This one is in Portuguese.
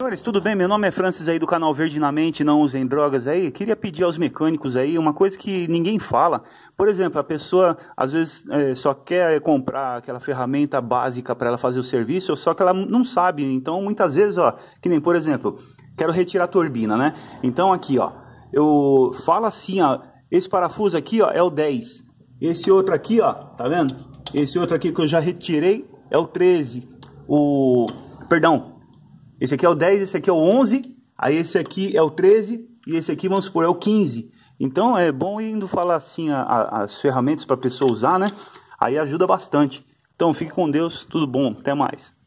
Senhores, tudo bem? Meu nome é Francis aí do canal Verde na Mente, não usem drogas aí. Queria pedir aos mecânicos aí uma coisa que ninguém fala. Por exemplo, a pessoa às vezes é, só quer comprar aquela ferramenta básica para ela fazer o serviço, só que ela não sabe. Então, muitas vezes, ó, que nem por exemplo, quero retirar a turbina, né? Então aqui, ó, eu falo assim, ó, esse parafuso aqui, ó, é o 10. Esse outro aqui, ó, tá vendo? Esse outro aqui que eu já retirei é o 13. O perdão, esse aqui é o 10, esse aqui é o 11, aí esse aqui é o 13 e esse aqui, vamos supor, é o 15. Então é bom indo falar assim a, a, as ferramentas para a pessoa usar, né? Aí ajuda bastante. Então fique com Deus, tudo bom, até mais.